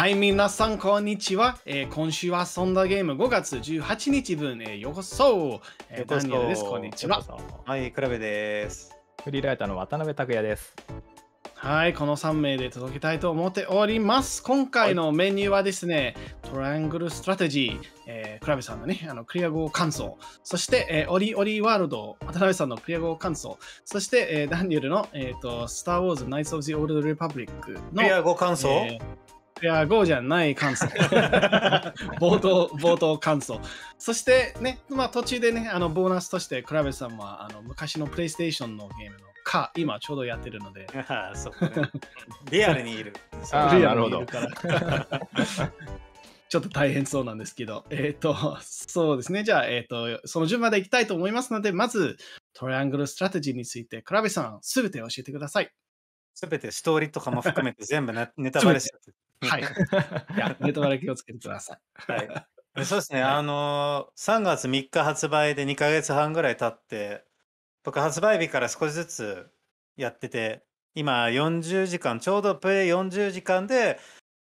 はい、みなさん、こんにちは。えー、今週は遊んだゲーム5月18日分、えー、ようこそ、えー、ダニエルです。こんにちは。はい、クラブです。フリーライターの渡辺拓也です。はい、この3名で届けたいと思っております。今回のメニューはですね、はい、トライアングルストラテジー、えー、クラブさんのね、あのクリア語感想、そして、えー、オリオリワールド、渡辺さんのクリア語感想、そして、えー、ダニエルの、えーと、スター・ウォーズ・ナイツ・オブ・ジ・オールド・リパブリックの。クリア語感想、えーいや、ゴーじゃない感想。冒頭、冒頭感想。そしてね、まあ途中でね、あのボーナスとして、クラベさんはあの昔のプレイステーションのゲームのか、今ちょうどやってるので。そう、ね、リアルにいる。リアルにいるから。ちょっと大変そうなんですけど、えっ、ー、と、そうですね。じゃあ、えっ、ー、と、その順までいきたいと思いますので、まず、トライアングルストラテジーについて、クラベさん、すべて教えてください。すべてストーリーとかも含めて全部ネタバレしちゃってはい。ネバ気をつけてください。はい。そうですね、はい、あのー、3月3日発売で2か月半ぐらい経って、僕発売日から少しずつやってて、今40時間、ちょうどプレイ40時間で、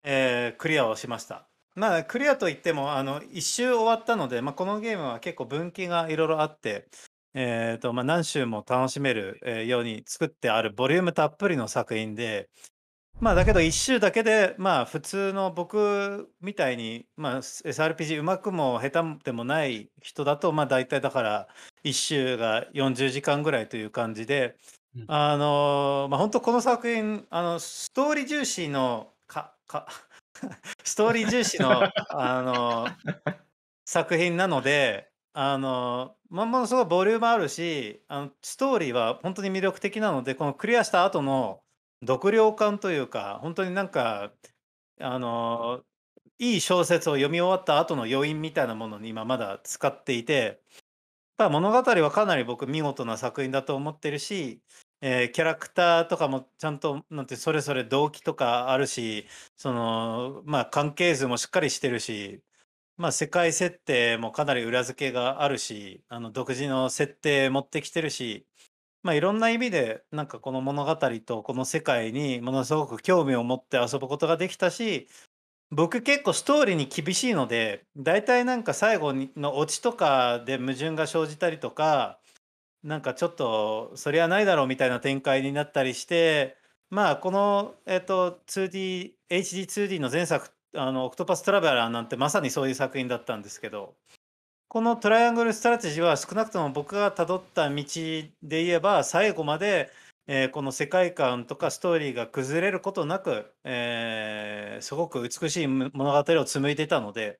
えー、クリアをしました。まあ、クリアといっても、あの、一周終わったので、まあ、このゲームは結構分岐がいろいろあって、えーとまあ、何周も楽しめるように作ってあるボリュームたっぷりの作品で、まあだけど1周だけでまあ普通の僕みたいにまあ SRPG うまくも下手でもない人だとまあ大体だから1周が40時間ぐらいという感じで、あのまあ本当この作品あのストーリー重視のかか ストーリー重視の あの作品なのであのまあ、ものすごいボリュームあるしあのストーリーは本当に魅力的なのでこのクリアした後の読了感というか本当になんかあのいい小説を読み終わった後の余韻みたいなものに今まだ使っていて物語はかなり僕見事な作品だと思ってるし、えー、キャラクターとかもちゃんとなんてそれぞれ動機とかあるしその、まあ、関係図もしっかりしてるし、まあ、世界設定もかなり裏付けがあるしあの独自の設定持ってきてるしまあ、いろんな意味でなんかこの物語とこの世界にものすごく興味を持って遊ぶことができたし僕結構ストーリーに厳しいので大体なんか最後のオチとかで矛盾が生じたりとかなんかちょっとそりゃないだろうみたいな展開になったりしてまあこの、えー、と 2DHD2D の前作あの「オクトパストラベラー」なんてまさにそういう作品だったんですけどこのトライアングルストラテジーは少なくとも僕がたどった道で言えば最後まで、えー、この世界観とかストーリーが崩れることなく、えー、すごく美しい物語を紡いでたので、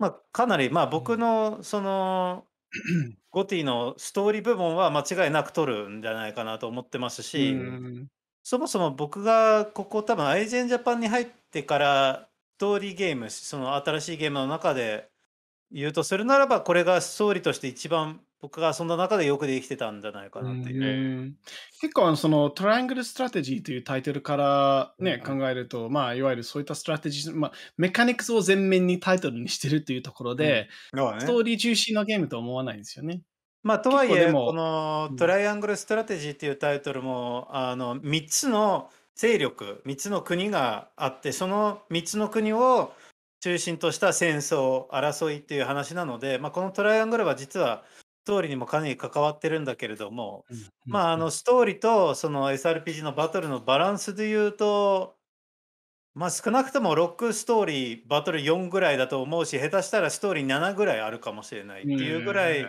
まあ、かなり、まあ、僕のその、ゴティのストーリー部門は間違いなく取るんじゃないかなと思ってますし、そもそも僕がここ多分アイゼンジャパンに入ってからストーリーゲームその新しいゲームの中で言うとするならば、これが総理として一番僕がそんな中でよくできてたんじゃないかなっていう。うん、結構そのトライアングルストラテジーというタイトルからね、うん、考えると、まあいわゆるそういったストラテジー、まあメカニクスを全面にタイトルにしてるというところで、うんね、ストーリー中心のゲームと思わないんですよね。まあとはいえ、このトライアングルストラテジーっていうタイトルも、あの3つの勢力、3つの国があって、その3つの国を中心とした戦争争いっていう話なので、まあ、このトライアングルは実はストーリーにもかなり関わってるんだけれども、まああのストーリーとその SRPG のバトルのバランスで言うとまあ少なくともロックストーリーバトル4ぐらいだと思うし下手したらストーリー7ぐらいあるかもしれないっていうぐらい、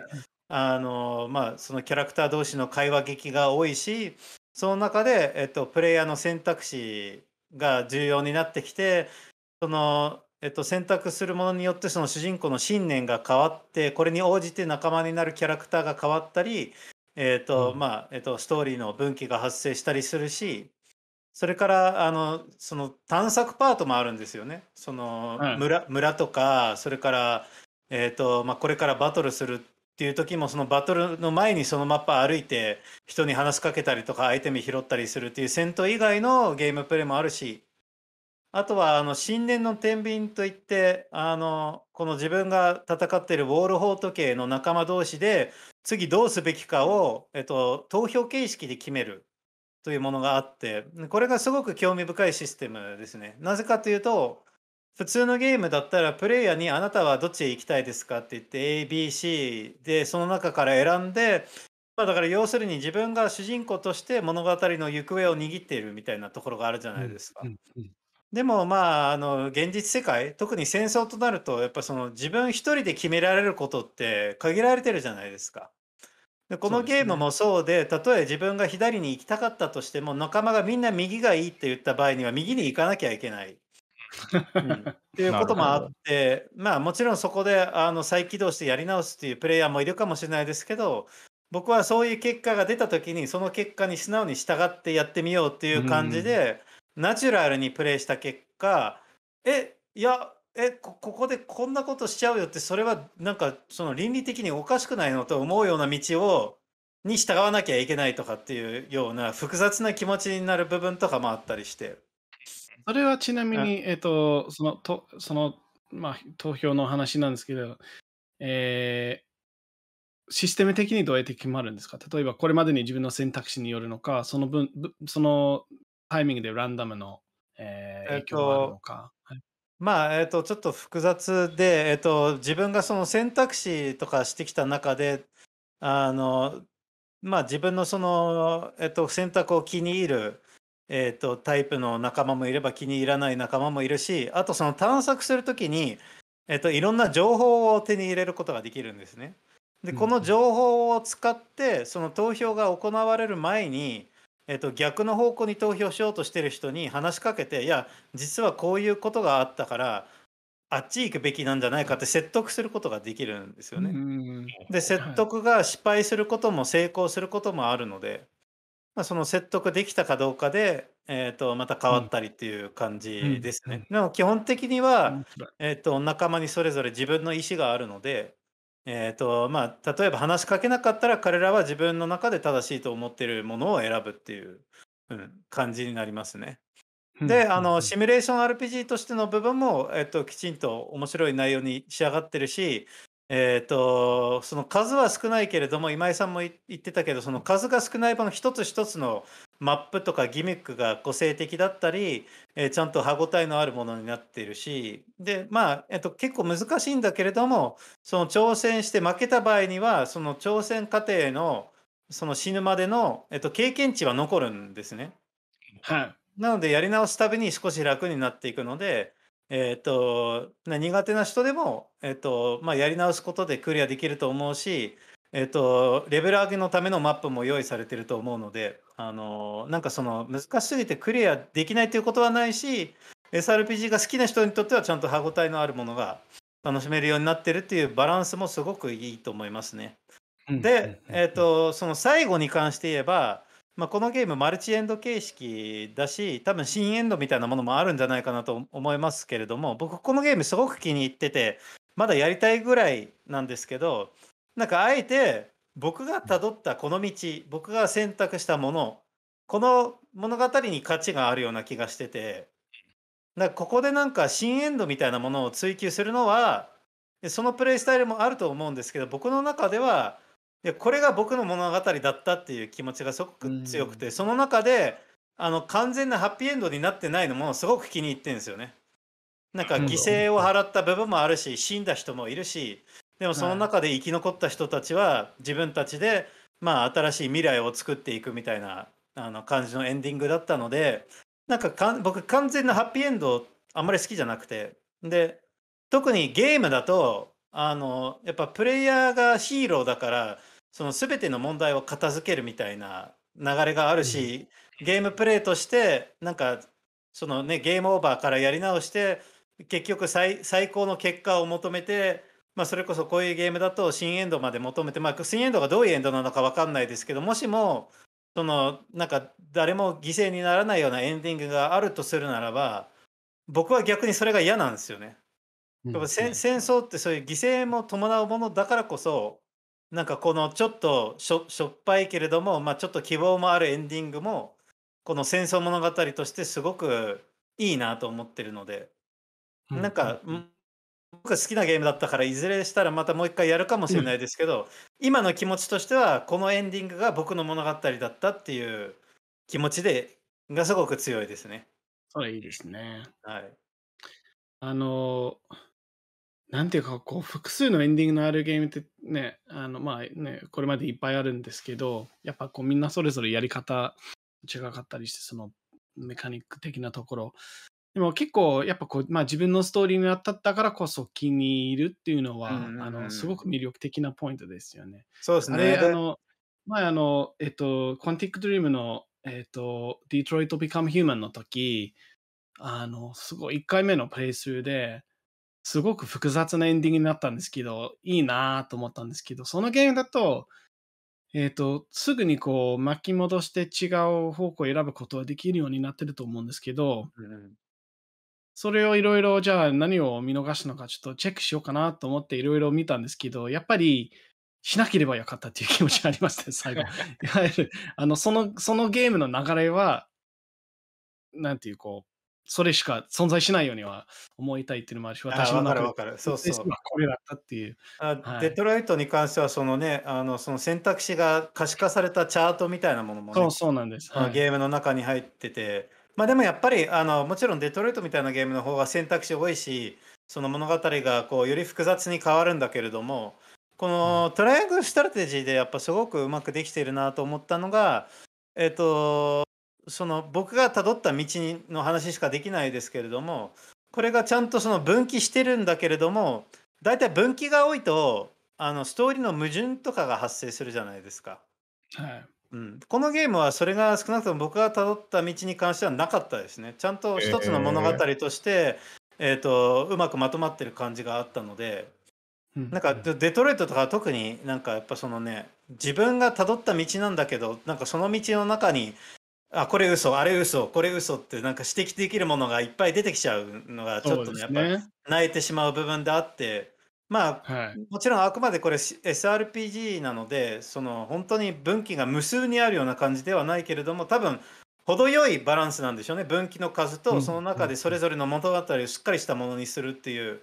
あのまあ、そのキャラクター同士の会話劇が多いしその中で、えっと、プレイヤーの選択肢が重要になってきてそのえっと、選択するものによってその主人公の信念が変わってこれに応じて仲間になるキャラクターが変わったり、えとまあえとストーリーの分岐が発生したりするしそれからあのその探索パートもあるんですよね。その村,、村とかそれから、えーとまあ、これからバトルするっていう時もそのバトルの前にそのマッー歩いて人に話しかけたりとかアイテム拾ったりするっていう戦闘以外のゲームプレイもあるしあとはあの神殿の天秤といってあのこの自分が戦っているウォールホート系の仲間同士で次どうすべきかを、えっと、投票形式で決めるというものがあってこれがすごく興味深いシステムですね。なぜかというと普通のゲームだったらプレイヤーに「あなたはどっちへ行きたいですか?」って言って ABC でその中から選んで、まあ、だから要するに自分が主人公として物語の行方を握っているみたいなところがあるじゃないですか。うんうんうんでもまあ、あの、現実世界、特に戦争となると、やっぱその自分一人で決められることって限られてるじゃないですか。で、このゲームもそうで、たとえ自分が左に行きたかったとしても、仲間がみんな右がいいって言った場合には、右に行かなきゃいけない。うん。っていうこともあって、まあもちろんそこであの再起動してやり直すっていうプレイヤーもいるかもしれないですけど、僕はそういう結果が出た時に、その結果に素直に従ってやってみようっていう感じん。でナチュラルにプレイした結果えいやえここでこんなことしちゃうよってそれはなんかその倫理的におかしくないのと思うような道をに従わなきゃいけないとかっていうような複雑な気持ちになる部分とかもあったりして。それはちなみに、えっ、ー、と、その、とその、まあ、投票の話なんですけど、えー、システム的にどうやって決まるんですか例えば、これまでに自分の選択肢によるのか、その分、そのタイミングでランダムの、えー、影響があるのか。はいまあ、えっ、ー、と、ちょっと複雑で、えっ、ー、と、自分がその選択肢とかしてきた中で、あの、まあ、自分のその、えっ、ー、と、選択を気に入る、えっと、タイプの仲間もいれば気に入らない仲間もいるし、あとその探索するときに、えっと、いろんな情報を手に入れることができるんですね。で、この情報を使って、その投票が行われる前に、えっと、逆の方向に投票しようとしてる人に話しかけていや実はこういうことがあったからあっち行くべきなんじゃないかって説得することができるんですよね。で説得が失敗することも成功することもあるので、まあ、その説得できたかどうかで、えー、とまた変わったりっていう感じですね。でも基本的には、えー、と仲間にそれぞれ自分の意思があるのでえーとまあ、例えば話しかけなかったら彼らは自分の中で正しいと思っているものを選ぶっていう、うん、感じになりますね。で、あの、シミュレーション RPG としての部分も、えっと、きちんと面白い内容に仕上がってるし、えっと、その数は少ないけれども、今井さんも言ってたけど、その数が少ない分、一つ一つのマップとかギミックが個性的だったり、えーちゃんと歯ごたえのあるものになっているしでまあ、えっと、結構難しいんだけれどもその挑戦して負けた場合にはその挑戦過程のその死ぬまでの、えっと、経験値は残るんですね。はいなのでやり直すたびに少し楽になっていくので、えっと苦手な人でも、えっとまあ、やり直すことでクリアできると思うしえっと、レベル上げのためのマップも用意されてると思うので、あのなんかその難しすぎてクリアできないということはないし、SRPG が好きな人にとってはちゃんと歯応えのあるものが楽しめるようになってるっていうバランスもすごくいいと思いますね。で、えっと、その最後に関して言えば、まあ、このゲームマルチエンド形式だし多分新エンドみたいなものもあるんじゃないかなと思いますけれども僕このゲームすごく気に入っててまだやりたいぐらいなんですけどなんかあえて僕がたどったこの道僕が選択したものこの物語に価値があるような気がしててなんかここでなんか新エンドみたいなものを追求するのはそのプレイスタイルもあると思うんですけど僕の中ではこれが僕の物語だったっていう気持ちがすごく強くてその中であの完全なハッピーエンドになってないのもすごく気に入ってんですよね。なんか犠牲を払った部分もあるし死んだ人もいるしでもその中で生き残った人たちは自分たちで、まあ、新しい未来を作っていくみたいなあの感じのエンディングだったのでなんかか僕完全なハッピーエンドあんまり好きじゃなくてで特にゲームだとあのやっぱプレイヤーがヒーローだからその全ての問題を片付けるみたいな流れがあるし、ゲームプレイとしてなんかそのねゲームオーバーからやり直して結局最高の結果を求めてまあ、それこそこういうゲームだと新エンドまで求めて、まあ、新エンドがどういうエンドなのか分かんないですけどもしもそのなんか誰も犠牲にならないようなエンディングがあるとするならば僕は逆にそれが嫌なんですよね。やっぱ戦争ってそういう犠牲も伴うものだからこそなんかこのちょっとしょしょっぱいけれども、まあ、ちょっと希望もあるエンディングもこの戦争物語としてすごくいいなと思ってるので、なんか僕好きなゲームだったからいずれしたらまたもう一回やるかもしれないですけど、うん、今の気持ちとしてはこのエンディングが僕の物語だったっていう気持ちでがすごく強いですね。それいいですね。はい。あのなんていうかこう複数のエンディングのあるゲームってねあのまあねこれまでいっぱいあるんですけどやっぱこうみんなそれぞれやり方違かったりしてそのメカニック的なところでも結構やっぱこう、まあ、自分のストーリーに当たったからこそ気に入るっていうのは、うんうんうんあのすごく魅力的なポイントですよね。そうですね。あの前あのえっと「Quantic Dream」のえっと「Detroit Become Human」の時あのすごい1回目のプレイスルーですごく複雑なエンディングになったんですけどいいなぁと思ったんですけどそのゲームだとえっ、と、すぐにこう巻き戻して違う方向を選ぶことはできるようになってると思うんですけど、うんそれをいろいろ、じゃあ何を見逃したのかちょっとチェックしようかなと思っていろいろ見たんですけど、やっぱりしなければよかったっていう気持ちがありますね、最後。いわゆる、あの、その、そのゲームの流れは、なんていう、こう、それしか存在しないようには思いたいっていうのもあるし、私は。わかるわかる。そうそう。これだったっていう。あはい、デトロイトに関しては、そのね、あの、その選択肢が可視化されたチャートみたいなものもね、そうそうなんです。はい、ゲームの中に入ってて、まあ、でもやっぱりあのもちろんデトロイトみたいなゲームの方が選択肢多いしその物語がこうより複雑に変わるんだけれどもこのトライアングルストラテジーでやっぱすごくうまくできているなと思ったのがえっ、とその僕がたどった道の話しかできないですけれどもこれがちゃんとその分岐してるんだけれども大体分岐が多いとあのストーリーの矛盾とかが発生するじゃないですか。はいうん、このゲームはそれが少なくとも僕がたどった道に関してはなかったですね。ちゃんと一つの物語として、えー、えーとうまくまとまってる感じがあったので、うん、なんかデトロイトとかは特になんかやっぱそのね自分がたどった道なんだけどなんかその道の中にあこれ嘘あれ嘘これ嘘ってなんか指摘できるものがいっぱい出てきちゃうのがちょっとね、ね、やっぱ泣いてしまう部分であって。まあ、はい。もちろんあくまでこれ S- r p g なので、その本当に分岐が無数にあるような感じではないけれども、多分程よいバランスなんでしょうね。分岐の数とその中でそれぞれの物語をしっかりしたものにするっていう、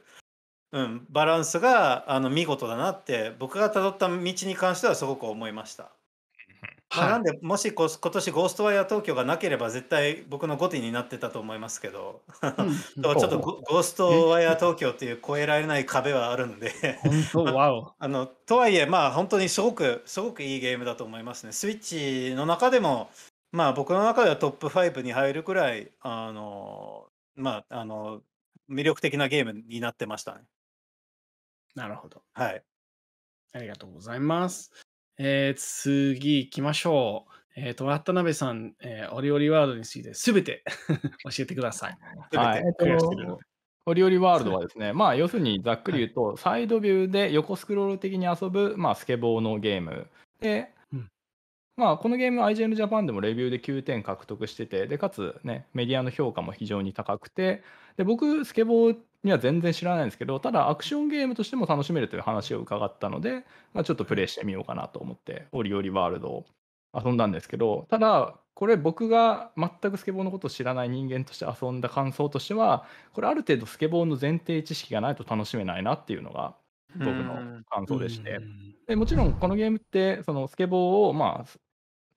うん、バランスがあの見事だなって僕が辿った道に関してはすごく思いました。はい、なんで、もし今年ゴーストワイヤー東京がなければ、絶対僕のゴティになってたと思いますけど、ちょっとゴーストワイヤー東京っていう超えられない壁はあるんであ、あの、とはいえ、まあ本当にすごく、すごくいいゲームだと思いますね。スイッチの中でも、まあ僕の中ではトップ5に入るくらい、あの、まあ、あの、魅力的なゲームになってましたね。なるほど。はい。ありがとうございます。えー、次行きましょう。えっ、ー、と、渡辺さん、えー、オリオリワールドについてすべて 教えてください。はい、オリオリワールドはですね、まあ、要するにざっくり言うと、はい、サイドビューで横スクロール的に遊ぶ、まあ、スケボーのゲームで、うん、まあ、このゲーム、IGN ジャパンでもレビューで9点獲得してて、でかつ、ね、メディアの評価も非常に高くて、で僕、スケボーには全然知らないんですけど、ただアクションゲームとしても楽しめるという話を伺ったので、まあ、ちょっとプレイしてみようかなと思って、オリオリワールドを遊んだんですけど、ただ、これ僕が全くスケボーのことを知らない人間として遊んだ感想としては、これある程度スケボーの前提知識がないと楽しめないなっていうのが僕の感想でして。でもちろんこのゲームってそのスケボーをまあ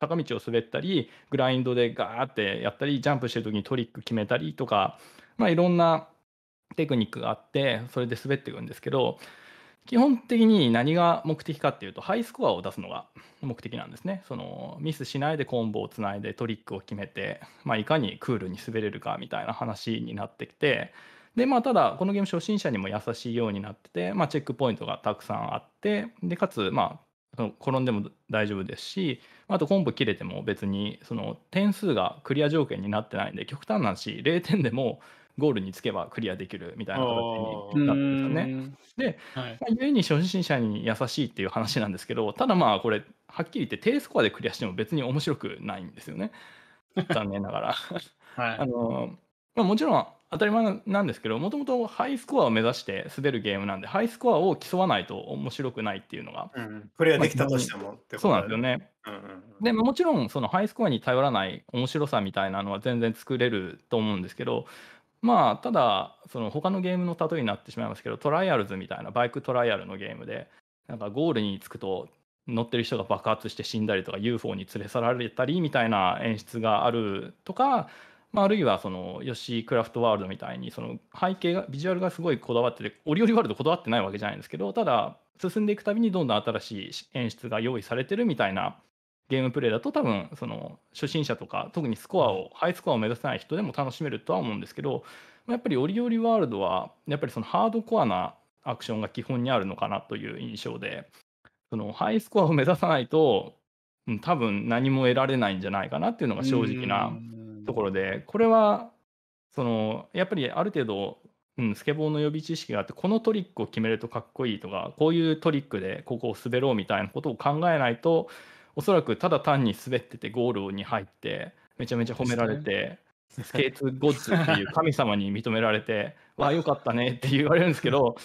坂道を滑ったりグラインドでガーってやったりジャンプしてる時にトリック決めたりとか、まあ、いろんなテクニックがあってそれで滑っていくんですけど基本的に何が目的かっていうとハイスコアを出すのが目的なんですねそのミスしないでコンボをつないでトリックを決めて、まあ、いかにクールに滑れるかみたいな話になってきてでまあただこのゲーム初心者にも優しいようになってて、まあ、チェックポイントがたくさんあってでかつまあ転んでも大丈夫ですしあとコンボ切れても別にその点数がクリア条件になってないんで極端なし0点でもゴールにつけばクリアできるみたいな形になってんですよね。で、はい、まあ、故に初心者に優しいっていう話なんですけどただまあこれはっきり言って低スコアでクリアしても別に面白くないんですよね 残念ながら。はい、あのまあ、もちろん当たり前なんですけどもともとハイスコアを目指して滑るゲームなんでハイスコアを競わないと面白くないっていうのが、うん、クリアできたとしてもってこと、そうなんですよね、うんうん、でもちろんそのハイスコアに頼らない面白さみたいなのは全然作れると思うんですけどまあただその他のゲームの例えになってしまいますけどトライアルズみたいなバイクトライアルのゲームでなんかゴールに着くと乗ってる人が爆発して死んだりとか UFO に連れ去られたりみたいな演出があるとか、まあ、あるいはそのヨシクラフトワールドみたいにその背景がビジュアルがすごいこだわっててオリオリワールドこだわってないわけじゃないんですけどただ進んでいくたびにどんどん新しい演出が用意されてるみたいなゲームプレイだと多分その初心者とか特にスコアをハイスコアを目指せない人でも楽しめるとは思うんですけどやっぱりオリオリワールドはやっぱりそのハードコアなアクションが基本にあるのかなという印象でそのハイスコアを目指さないと多分何も得られないんじゃないかなっていうのが正直なところでこれはそのやっぱりある程度、うん、スケボーの予備知識があってこのトリックを決めるとかっこいいとかこういうトリックでここを滑ろうみたいなことを考えないとおそらくただ単に滑っててゴールに入ってめちゃめちゃ褒められて、スケートゴッズっていう神様に認められて「わあよかったね」って言われるんですけど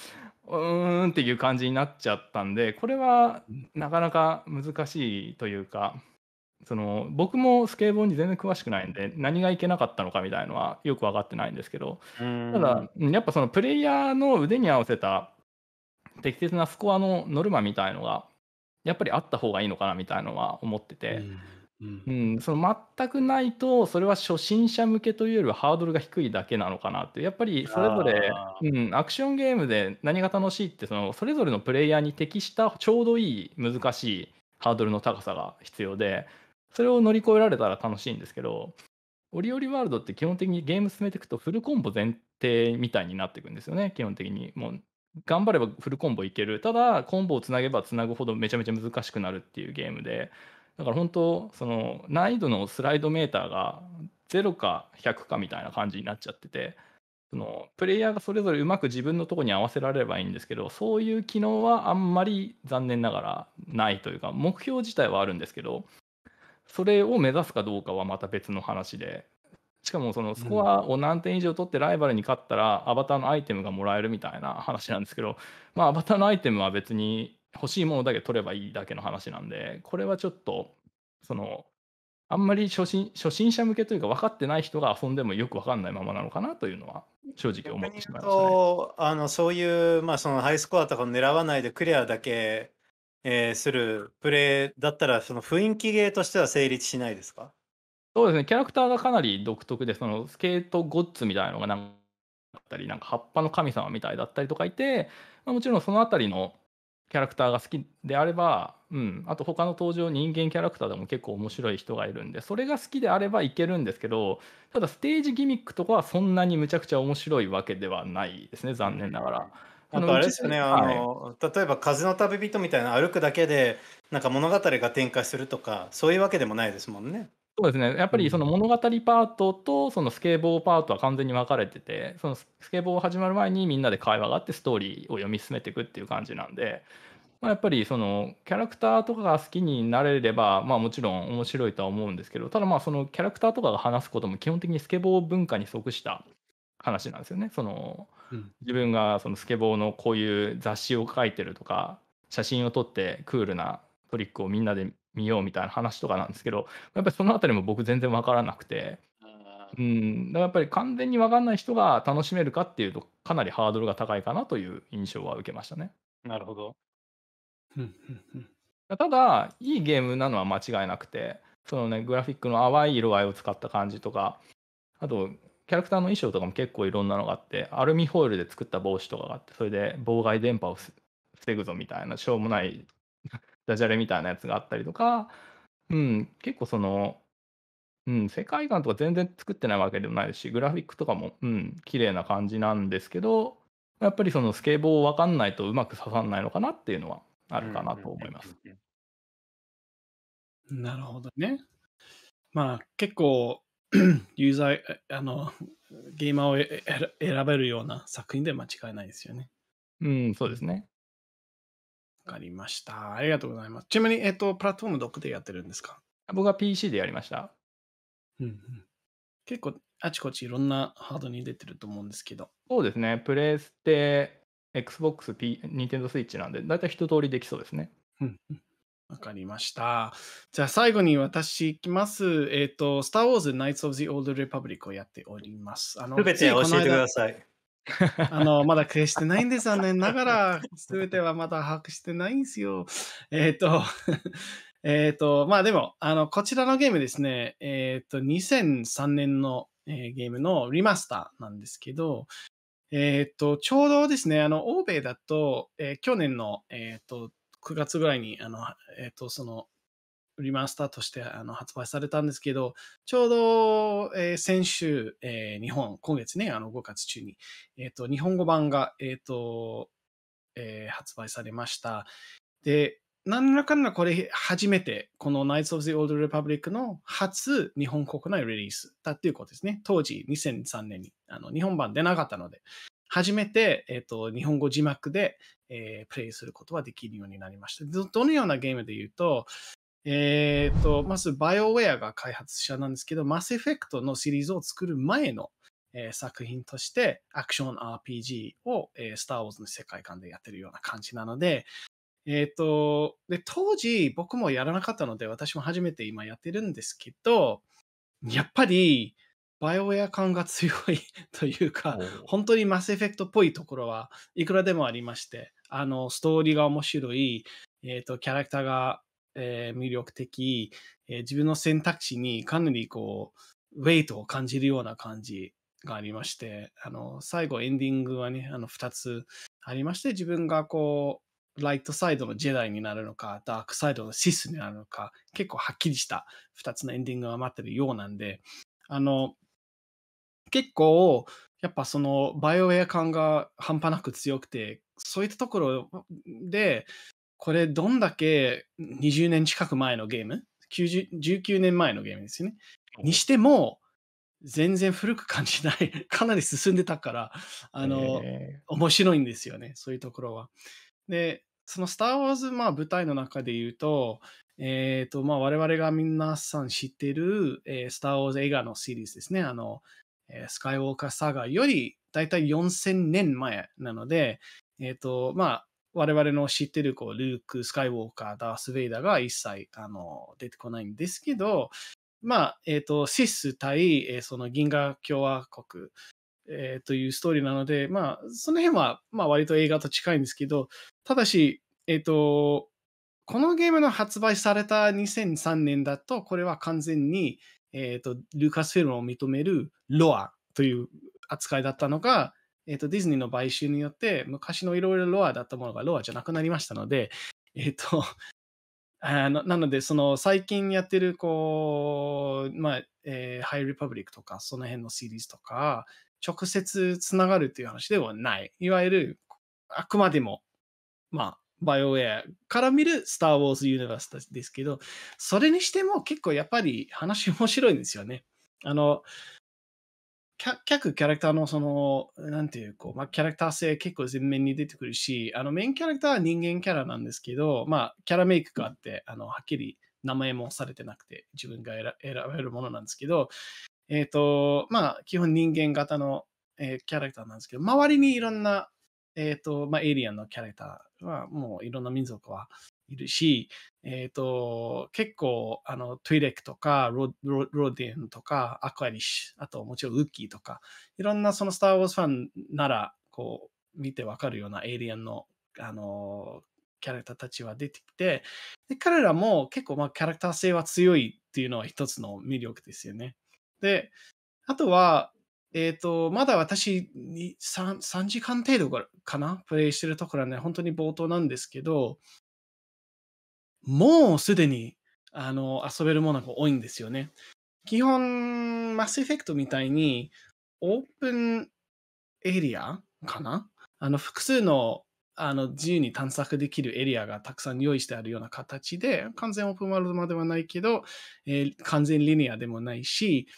うーんっていう感じになっちゃったんでこれはなかなか難しいというか。その僕もスケボーに全然詳しくないんで何がいけなかったのかみたいのはよく分かってないんですけどただやっぱそのプレイヤーの腕に合わせた適切なスコアのノルマみたいのがやっぱりあった方がいいのかなみたいなのは思ってて、うん、うん、その全くないとそれは初心者向けというよりはハードルが低いだけなのかなってやっぱりそれぞれ、うん、アクションゲームで何が楽しいってそのそれぞれのプレイヤーに適したちょうどいい難しいハードルの高さが必要でそれを乗り越えられたら楽しいんですけどオリオリワールドって基本的にゲーム進めていくとフルコンボ前提みたいになっていくんですよね基本的にもう頑張ればフルコンボいけるただコンボをつなげばつなぐほどめちゃめちゃ難しくなるっていうゲームでだから本当その難易度のスライドメーターが0か100かみたいな感じになっちゃっててそのプレイヤーがそれぞれうまく自分のとこに合わせられればいいんですけどそういう機能はあんまり残念ながらないというか目標自体はあるんですけどそれを目指すかどうかはまた別の話でしかもそのスコアを何点以上取ってライバルに勝ったらアバターのアイテムがもらえるみたいな話なんですけど、まあ、アバターのアイテムは別に欲しいものだけ取ればいいだけの話なんでこれはちょっとそのあんまり初心初心者向けというか分かってない人が遊んでもよく分かんないままなのかなというのは正直思ってしまいました、ね、あのそういう、まあ、そのハイスコアとかを狙わないでクリアだけ、えー、するプレーだったらその雰囲気ゲーとしては成立しないですかそうですね、キャラクターがかなり独特で、そのスケートゴッズみたいなのがなんかあったり、なんか葉っぱの神様みたいだったりとかいて、まあ、もちろんそのあたりのキャラクターが好きであれば、うん、あと他の登場人間キャラクターでも結構面白い人がいるんで、それが好きであればいけるんですけど、ただステージギミックとかはそんなにむちゃくちゃ面白いわけではないですね、残念ながら。あとあれですよね、あの、はい、例えば「風の旅人」みたいな歩くだけでなんか物語が展開するとかそういうわけでもないですもんね。そうですねやっぱりその物語パートとそのスケボーパートは完全に分かれててそのスケボー始まる前にみんなで会話があってストーリーを読み進めていくっていう感じなんで、まあ、やっぱりそのキャラクターとかが好きになれれば、まあ、もちろん面白いとは思うんですけどただまあそのキャラクターとかが話すことも基本的にスケボー文化に即した話なんですよね。その自分がそのスケボーのこういう雑誌を書いてるとか写真を撮ってクールなトリックをみんなで見ようみたいな話とかなんですけど、やっぱりそのあたりも僕全然わからなくて、うん、だからやっぱり完全にわかんない人が楽しめるかっていうと、かなりハードルが高いかなという印象は受けましたね。なるほど。ただ、いいゲームなのは間違いなくて、そのね、グラフィックの淡い色合いを使った感じとか、あと、キャラクターの衣装とかも結構いろんなのがあって、アルミホイルで作った帽子とかがあって、それで妨害電波を防ぐぞみたいな、しょうもないダジャレみたいなやつがあったりとか、うん、結構その、うん、世界観とか全然作ってないわけでもないし、グラフィックとかも、うん、綺麗な感じなんですけど、やっぱりそのスケボー分かんないとうまく刺さんないのかなっていうのはあるかなと思います。なるほどね。まあ結構、ユーザー、あの、ゲーマーを選べるような作品で間違いないですよね。うん、そうですね。かりました。ありがとうございます。ちなみに、えっ、と、プラットフォームどこでやってるんですか僕は PC でやりました。うんうん。結構、あちこちいろんなハードに出てると思うんですけど。そうですね。プレイステ、Xbox、P、Nintendo Switch なんで、だいたい一通りできそうですね。うん。わかりました。じゃあ最後に私いきます。えっ、ー、と、スター・ウォーズ・ナイツ・オブ・ザ・オールレパブリックをやっております。すべて教えてください。あの、まだ消してないんです、残念ながら。すべてはまだ把握してないんですよ。えっ、ー、と、えっ、と、まあでも、あの、こちらのゲームですね、えっ、ー、と、2003年の、えー、ゲームのリマスターなんですけど、えっ、と、ちょうどですね、あの、欧米だと、え去年の、えっ、と、9月ぐらいに、あの、えっ、と、その、リマスターとしてあの発売されたんですけど、ちょうど、えー、先週、えー、日本、今月ね、あの5月中に、えっ、ー、と、日本語版が、えっ、と、え発売されました。で、何らかのこれ初めて、この Knights of the Old Republic の初日本国内リリースだっていうことですね。当時2003年にあの日本版出なかったので、初めて、えーと、日本語字幕で、えー、プレイすることはできるようになりました。どのようなゲームで言うと、えっ、ー、と、まず、バイオウェアが開発者なんですけど、マスエフェクトのシリーズを作る前の、えー、作品として、アクション RPG を、えー、スター・ウォーズの世界観でやってるような感じなので、えっ、ー、と、で、当時僕もやらなかったので、私も初めて今やってるんですけど、やっぱり、バイオウェア感が強いというか、本当にマスエフェクトっぽいところはいくらでもありまして、あの、ストーリーが面白い、えっ、ー、と、キャラクターがえー、魅力的、えー、自分の選択肢にかなりこう、ウェイトを感じるような感じがありまして、あの、最後エンディングはね、あの、2つありまして、自分がこう、ライトサイドのジェダイになるのか、ダークサイドのシスになるのか、結構はっきりした2つのエンディングが待ってるようなんで、あの、結構、やっぱそのバイオウェア感が半端なく強くて、そういったところで、これどんだけ20年近く前のゲーム19年前のゲームですよね。にしても、全然古く感じない かなり進んでたから、あの、面白いんですよね、そういうところは。で、そのスター・ウォーズ、まあ、舞台の中で言うと、えっ、ー、と、まあ、我々が皆さん知ってる、えー、スター・ウォーズ映画のシリーズですね、あの、えー、スカイウォーカー・サガより、だいたい4000年前なので、えっ、ー、と、まあ、我々の知ってるこうルーク、スカイウォーカー、ダース・ベイダーが一切あの出てこないんですけど、まあ、えっ、ー、と、シス対、えー、その銀河共和国、えー、というストーリーなので、まあ、その辺は、まあ、割と映画と近いんですけど、ただし、えっ、ー、と、このゲームの発売された2003年だと、これは完全に、えっ、と、ルーカスフィルムを認めるロアという扱いだったのが、えっ、ー、と、ディズニーの買収によって、昔のいろいろロアだったものがロアじゃなくなりましたので、えっ、ー、と、あのなので、その最近やってる、こう、まあ、えー、ハイ・リパブリックとか、その辺のシリーズとか、直接つながるっていう話ではない。いわゆる、あくまでも、まあ、バイオウェアから見るスター・ウォーズ・ユニバースですけど、それにしても結構やっぱり話面白いんですよね。あの、各キャラクターのその、なんていうか、まあ、キャラクター性結構前面に出てくるし、あのメインキャラクターは人間キャラなんですけど、まあ、キャラメイクがあって、あのはっきり名前もされてなくて、自分が選べるものなんですけど、えっ、ー、と、まあ、基本人間型の、えー、キャラクターなんですけど、周りにいろんなえっ、ー、と、まあ、エイリアンのキャラクターは、もういろんな民族はいるし、えっ、ー、と、結構、あの、トゥイレックとか、ロロロディンとか、アクアリッシュ、あと、もちろんウッキーとか、いろんなそのスター・ウォーズファンなら、こう、見てわかるようなエイリアンの、あの、キャラクターたちは出てきて、で、彼らも結構、まあ、キャラクター性は強いっていうのは一つの魅力ですよね。で、あとは、えっ、ー、と、まだ私3、3時間程度かなプレイしてるところはね、本当に冒頭なんですけど、もうすでに、あの、遊べるものが多いんですよね。基本、マスエフェクトみたいに、オープンエリアかなあの、複数の、あの、自由に探索できるエリアがたくさん用意してあるような形で、完全オープンワールドまではないけど、えー、完全リニアでもないし、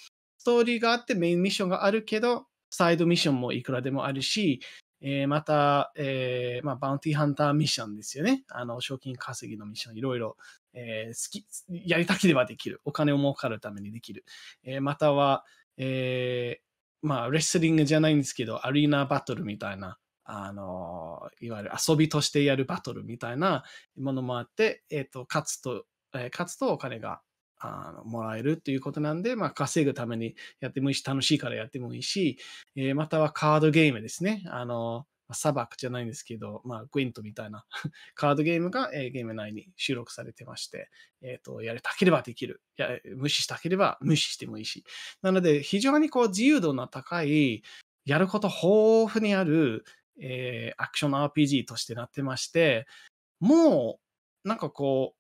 トーリーがあってメインミッションがあるけど、サイドミッションもいくらでもあるし、えー、また、えーまあ、バウンティーハンターミッションですよね。あの、賞金稼ぎのミッション、いろいろ、えー、好き、やりたければできる。お金を儲かるためにできる。えー、または、えー、まあ、レスリングじゃないんですけど、アリーナバトルみたいな、あの、いわゆる遊びとしてやるバトルみたいなものもあって、えっ、ー、と、勝つと、え勝つとお金があのもらえるっていうことなんで、まあ、稼ぐためにやってもいいし、楽しいからやってもいいし、えー、またはカードゲームですね。あの、砂漠じゃないんですけど、まあ、グイントみたいな カードゲームが、えー、ゲーム内に収録されてまして、えっ、ー、と、やりたければできる。や無視したければ無視してもいいし。なので、非常にこう、自由度の高い、やること豊富にある、えー、アクション RPG としてなってまして、もう、なんかこう、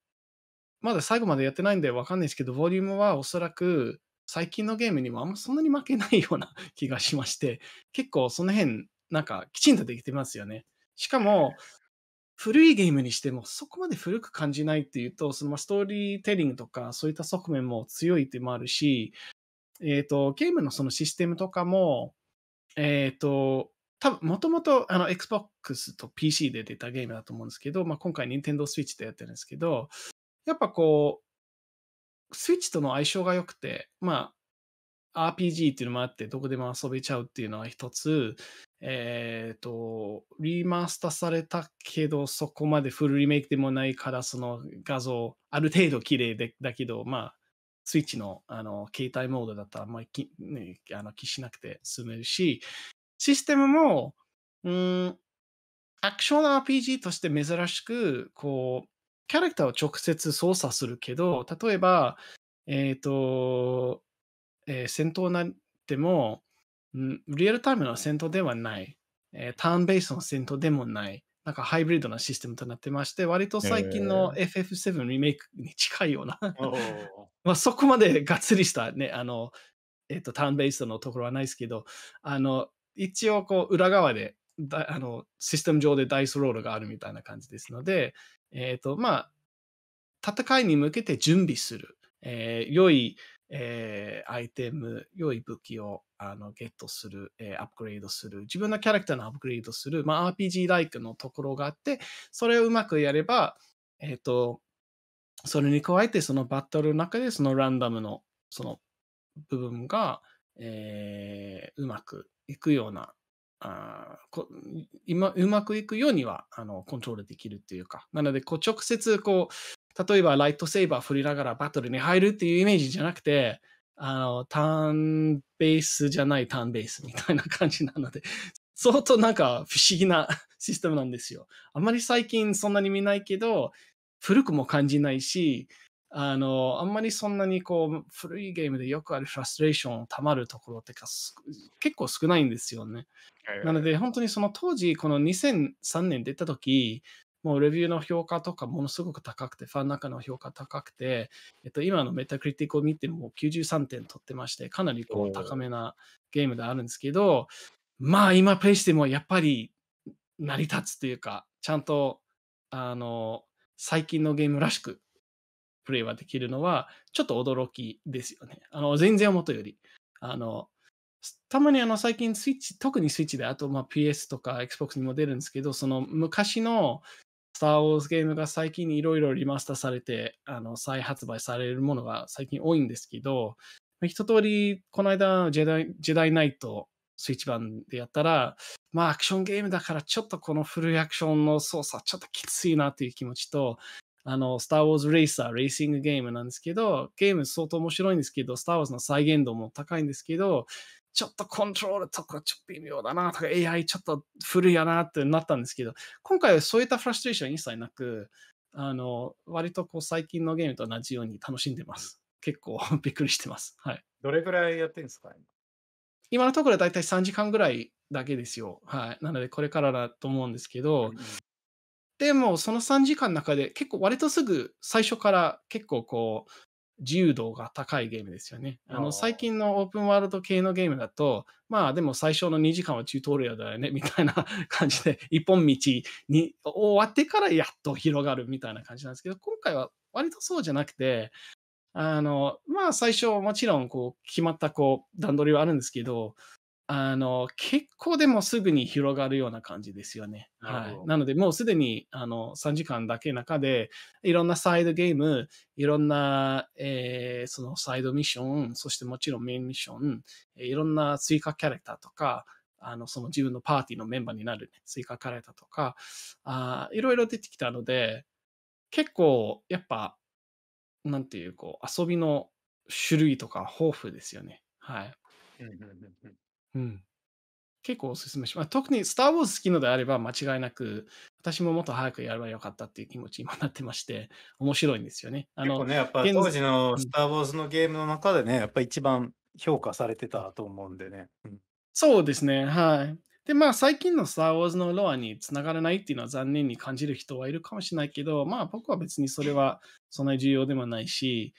まだ最後までやってないんでわかんないですけど、ボリュームはおそらく最近のゲームにもあんまそんなに負けないような 気がしまして、結構その辺、なんかきちんとできてますよね。しかも、古いゲームにしてもそこまで古く感じないっていうと、そのストーリーテリングとかそういった側面も強いっていうのもあるし、えっ、ー、と、ゲームのそのシステムとかも、えっ、ー、と、多分もともとあの Xbox と PC で出たゲームだと思うんですけど、まあ、今回 Nintendo Switch でやってるんですけど、やっぱこう、スイッチとの相性が良くて、まあ、RPG っていうのもあって、どこでも遊べちゃうっていうのは一つ、えっ、ー、と、リマスターされたけど、そこまでフルリメイクでもないから、その画像、ある程度綺麗でだけど、まあ、スイッチのあの携帯モードだったらあんまり気,、ね、あの気しなくて済めるし、システムも、うん、アクション RPG として珍しく、こう、キャラクターを直接操作するけど、例えば、えっ、ー、と、えー、戦闘なっても、うん、リアルタイムの戦闘ではない、えー、ターンベースの戦闘でもない、なんかハイブリッドなシステムとなってまして、割と最近の FF7 リメイクに近いような、まあ、そこまで がっつりしたね、あの、えっ、ー、と、ターンベースのところはないですけど、あの、一応こう裏側でだあのシステム上でダイスロールがあるみたいな感じですので、えっ、ー、と、まあ、戦いに向けて準備する。えー、良い、えー、アイテム、良い武器をあのゲットする、えー、アップグレードする、自分のキャラクターのアップグレードする、まあ、r p g ライクのところがあって、それをうまくやれば、えっ、ー、と、それに加えて、そのバトルの中で、そのランダムの、その部分が、えー、うまくいくようなあこうまくいくようにはあのコントロールできるというか、なのでこう直接こう、例えばライトセーバー振りながらバトルに入るっていうイメージじゃなくて、あの、ターンベースじゃないターンベースみたいな感じなので、相当なんか不思議な システムなんですよ。あまり最近そんなに見ないけど、古くも感じないし、あの、あんまりそんなにこう、古いゲームでよくあるフラストレーションをたまるところってか、結構少ないんですよね。なので、本当にその当時、この2003年出た時、もうレビューの評価とかものすごく高くて、ファンの中の評価高くて、えっと、今のメタクリティックを見ても93点取ってまして、かなりこう高めなゲームであるんですけど、まあ今プレイしてもやっぱり成り立つというか、ちゃんと、あの、最近のゲームらしくプレイはできるのは、ちょっと驚きですよね。あの、全然思ったより。あの、たまにあの最近スイッチ、特にスイッチで、あとまあ PS とか Xbox にも出るんですけど、その昔のスター・ウォーズゲームが最近いろいろリマスターされて、あの再発売されるものが最近多いんですけど、一通り、この間ジェダイ、ジェダイナイト、スイッチ版でやったら、まあアクションゲームだからちょっとこのフルアクションの操作ちょっときついなという気持ちと、あの、スター・ウォーズ・レーサー、レーシングゲームなんですけど、ゲーム相当面白いんですけど、スター・ウォーズの再現度も高いんですけど、ちょっとコントロールとかちょっと微妙だなとか、AI ちょっと古いやなってなったんですけど、今回はそういったフラストレーション一切なく、あの、割とこう最近のゲームと同じように楽しんでます。結構 びっくりしてます。はい。どれぐらいやってるんですか今のところだいたい3時間ぐらいだけですよ。はい。なので、これからだと思うんですけど、でもその3時間の中で結構割とすぐ最初から結構こう自由度が高いゲームですよね。あの最近のオープンワールド系のゲームだと、まあでも最初の2時間はチュートリアルだよねみたいな 感じで、一本道に終わってからやっと広がるみたいな感じなんですけど、今回は割とそうじゃなくて、あの、まあ最初はもちろんこう決まったこう段取りはあるんですけど、あの結構でもすぐに広がるような感じですよね。はい、なのでもうすでにあの3時間だけ中でいろんなサイドゲームいろんな、えー、そのサイドミッションそしてもちろんメインミッションいろんな追加キャラクターとかあのその自分のパーティーのメンバーになる、ね、追加キャラクターとかあいろいろ出てきたので結構やっぱなんていうこう遊びの種類とか豊富ですよね。はい。うん。結構おすすめします。特にスター・ウォーズ好きのであれば間違いなく、私ももっと早くやればよかったっていう気持ちになってまして、面白いんですよね。あの、ね、やっぱ当時のスター・ウォーズのゲームの中でね、やっぱ一番評価されてたと思うんでね。うん、そうですね、はい。で、まあ最近のスター・ウォーズのロアにつながらないっていうのは残念に感じる人はいるかもしれないけど、まあ僕は別にそれはそんなに重要でもないし、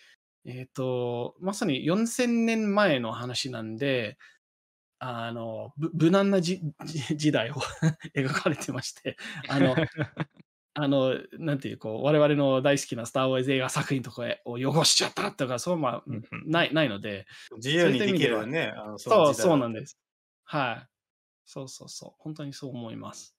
えっ、ー、と、まさに4000年前の話なんで、あの、無難な 時代を 描かれてまして、あの、あの、なんていう、こう、我々の大好きなスター・ウォーズ映画作品とかを汚しちゃったとか、そう、まあ、ない、ないので。自由にできるね。そう、そうなんです。はい。そうそうそう。本当にそう思います。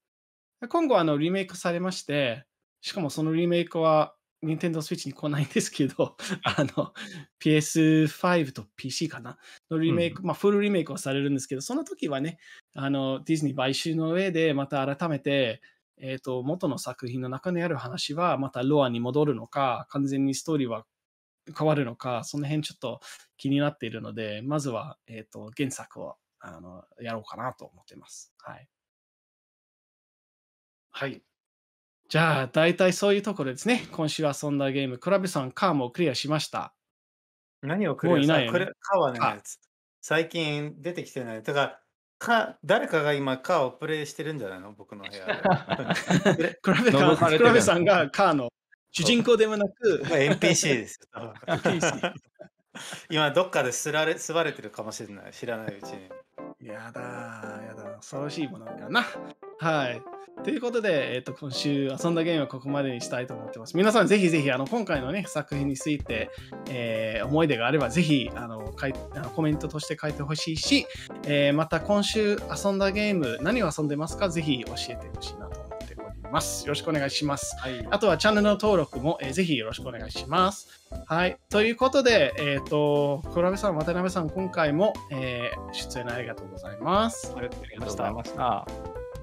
今後、あの、リメイクされまして、しかもそのリメイクは、ニンテンドースイッチに来ないんですけど、あの、PS5 と PC かなのリメイク、うん、まあ、フルリメイクをされるんですけど、その時はね、あの、ディズニー買収の上で、また改めて、えっ、ー、と、元の作品の中にある話は、またロアに戻るのか、完全にストーリーは変わるのか、その辺ちょっと気になっているので、まずは、えっ、ー、と、原作を、あの、やろうかなと思っています。はい。はい。じゃあ、大体そういうところですね。今週遊んだゲーム、クラブさん、カーもクリアしました。何をクリアしたもうカーはね、最近出てきてない。だから、か誰かが今、カーをプレイしてるんじゃないの僕の部屋で。クラブさんがカーの主人公でもなく。NPC です 今、どっかですられ、すばれてるかもしれない。知らないうちに。やだ恐ろしいものかな。はい。ということで、えっ、ー、と、今週遊んだゲームはここまでにしたいと思ってます。皆さん、ぜひぜひ、あの、今回のね、作品について、えー、思い出があれば、ぜひ、あの、かいあのコメントとして書いてほしいし、えー、また今週遊んだゲーム、何を遊んでますか、ぜひ教えてほしいなます。よろしくお願いします。はい、あとはチャンネルの登録も、えー、ぜひよろしくお願いします。はい。ということで、えっ、ー、と、黒部さん、渡辺さん、今回も、えー、出演ありがとうございます。ありがとうございました。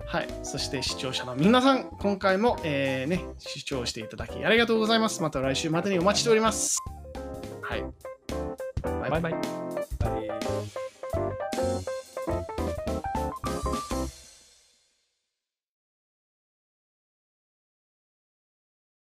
はい。そして視聴者の皆さん、今回も、えー、ね、視聴していただきありがとうございます。また来週までにお待ちしております。はい。バイバイ。バイバイ